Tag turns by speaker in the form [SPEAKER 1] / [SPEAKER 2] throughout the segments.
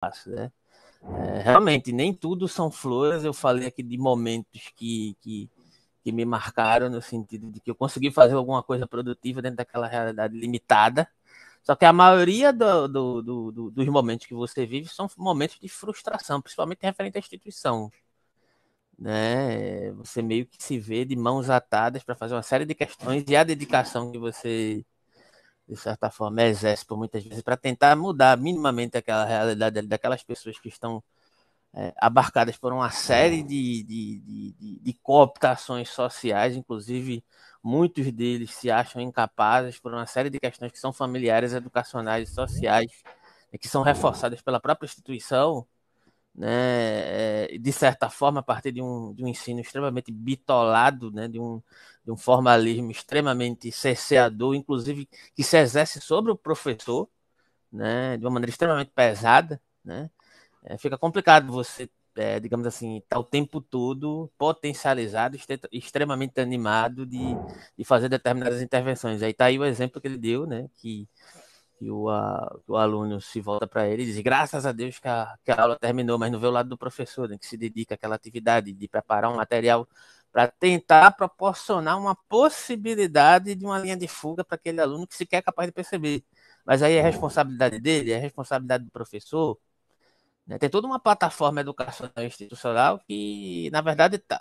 [SPEAKER 1] acho, né? É, realmente, nem tudo são flores. Eu falei aqui de momentos que, que, que, me marcaram, no sentido de que eu consegui fazer alguma coisa produtiva dentro daquela realidade limitada. Só que a maioria do, do, do, dos momentos que você vive são momentos de frustração, principalmente referente à instituição. Né? Você meio que se vê de mãos atadas para fazer uma série de questões e a dedicação que você de certa forma, exerce por muitas vezes para tentar mudar minimamente aquela realidade daquelas pessoas que estão é, abarcadas por uma série de, de, de, de, cooptações sociais, inclusive muitos deles se acham incapazes por uma série de questões que são familiares, educacionais e sociais, que são reforçadas pela própria instituição, né, é, de certa forma, a partir de um, de um ensino extremamente bitolado, né, de, um, de um formalismo extremamente cerceador, inclusive que se exerce sobre o professor, né, de uma maneira extremamente pesada, né, é, fica complicado você, é, digamos assim, estar tá o tempo todo potencializado, extremamente animado de, de fazer determinadas intervenções. Aí está aí o exemplo que ele deu, né, que que o, a, o aluno se volta para ele e diz: graças a Deus que a, que a aula terminou, mas não vê o lado do professor, né, que se dedica àquela atividade de preparar um material para tentar proporcionar uma possibilidade de uma linha de fuga para aquele aluno que sequer é capaz de perceber. Mas aí é responsabilidade dele, é responsabilidade do professor. Né? Tem toda uma plataforma educacional institucional que, na verdade, está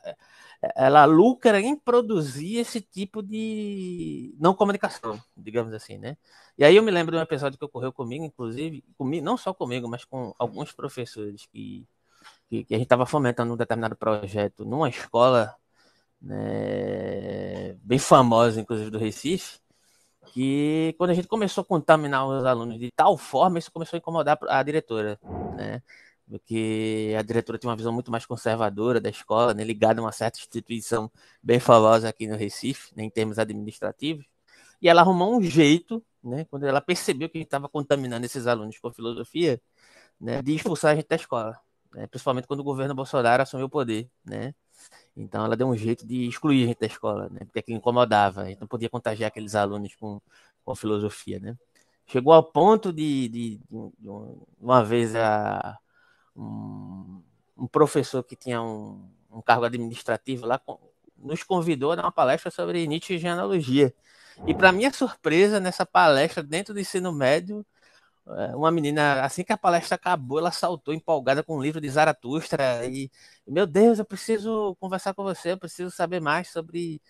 [SPEAKER 1] ela lucra em produzir esse tipo de não comunicação, digamos assim, né? E aí eu me lembro de um episódio que ocorreu comigo, inclusive, comigo, não só comigo, mas com alguns professores que, que, que a gente estava fomentando um determinado projeto numa escola né, bem famosa, inclusive, do Recife, que quando a gente começou a contaminar os alunos de tal forma, isso começou a incomodar a diretora, né? porque a diretora tem uma visão muito mais conservadora da escola, né, ligada a uma certa instituição bem famosa aqui no Recife, né, em termos administrativos. E ela arrumou um jeito, né, quando ela percebeu que estava contaminando esses alunos com filosofia, né, de expulsar a gente da escola, né, principalmente quando o governo Bolsonaro assumiu o poder, né? Então ela deu um jeito de excluir a gente da escola, né? Porque aquilo incomodava, a gente não podia contagiar aqueles alunos com, com filosofia, né? Chegou ao ponto de, de, de uma vez a um, um professor que tinha um, um cargo administrativo lá nos convidou a dar uma palestra sobre Nietzsche e genealogia. E para minha surpresa, nessa palestra, dentro do ensino médio, é, uma menina, assim que a palestra acabou, ela saltou empolgada com o um livro de Zaratustra e, meu Deus, eu preciso conversar com você, eu preciso saber mais sobre,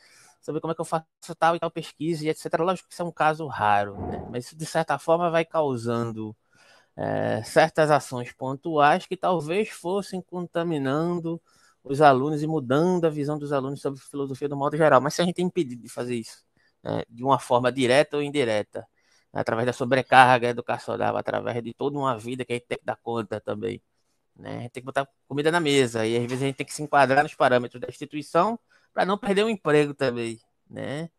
[SPEAKER 1] sobre como é que eu faço tal e tal pesquisa e etc. Lógico que isso é um caso raro, né? mas isso, de certa forma vai causando é, certas ações pontuais que talvez fossem contaminando os alunos e mudando a visão dos alunos sobre filosofia do modo geral. Mas se a gente tem impedido de fazer isso né, de uma forma direta ou indireta, né, através da sobrecarga educacional, através de toda uma vida que a gente tem que dar conta também, né, a gente tem que botar comida na mesa e às vezes a gente tem que se enquadrar nos parâmetros da instituição para não perder o emprego também, né?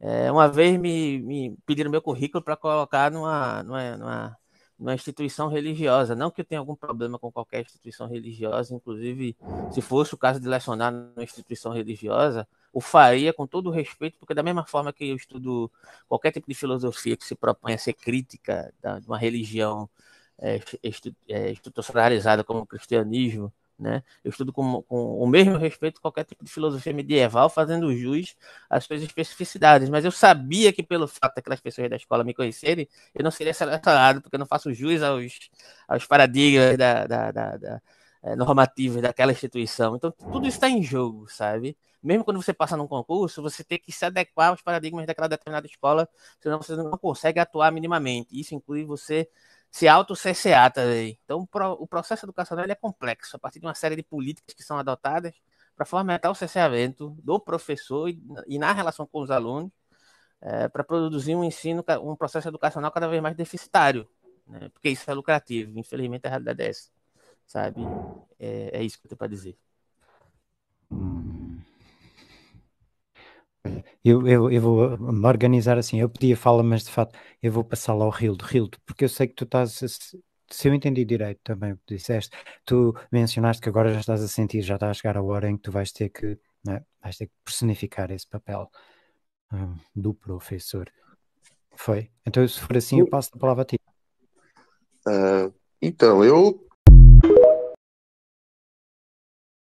[SPEAKER 1] É, uma vez me, me pediram meu currículo para colocar numa, numa, numa uma instituição religiosa. Não que eu tenha algum problema com qualquer instituição religiosa, inclusive, se fosse o caso de lecionar numa instituição religiosa, o faria com todo o respeito, porque da mesma forma que eu estudo qualquer tipo de filosofia que se propõe a ser crítica de uma religião é, institucionalizada como o cristianismo, né? Eu estudo com, com, o mesmo respeito qualquer tipo de filosofia medieval, fazendo jus às suas especificidades. Mas eu sabia que, pelo fato daquelas pessoas da escola me conhecerem, eu não seria selecionado, porque eu não faço jus aos, aos paradigmas da, da, da, da é, normativos daquela instituição. Então, tudo está em jogo, sabe? Mesmo quando você passa num concurso, você tem que se adequar aos paradigmas daquela determinada escola, senão você não consegue atuar minimamente. Isso inclui você se autocercear também. Tá então, o processo educacional é complexo, a partir de uma série de políticas que são adotadas para fomentar o cerceamento do professor e, e, na relação com os alunos, é, para produzir um ensino, um processo educacional cada vez mais deficitário, né? porque isso é lucrativo, infelizmente a realidade é essa, sabe? É, é isso que eu tenho para dizer. Hum eu, eu, eu vou me organizar assim, eu pedi a fala, mas de fato eu vou passar lá ao Rildo, Rildo, porque eu sei que tu estás, se eu entendi direito também o que disseste, tu mencionaste que agora já estás a sentir, já está a chegar a hora em que tu vais ter que, né, vais ter que personificar esse papel hum, do professor. Foi? Então, se for assim, eu passo a palavra a ti. Uh, então, eu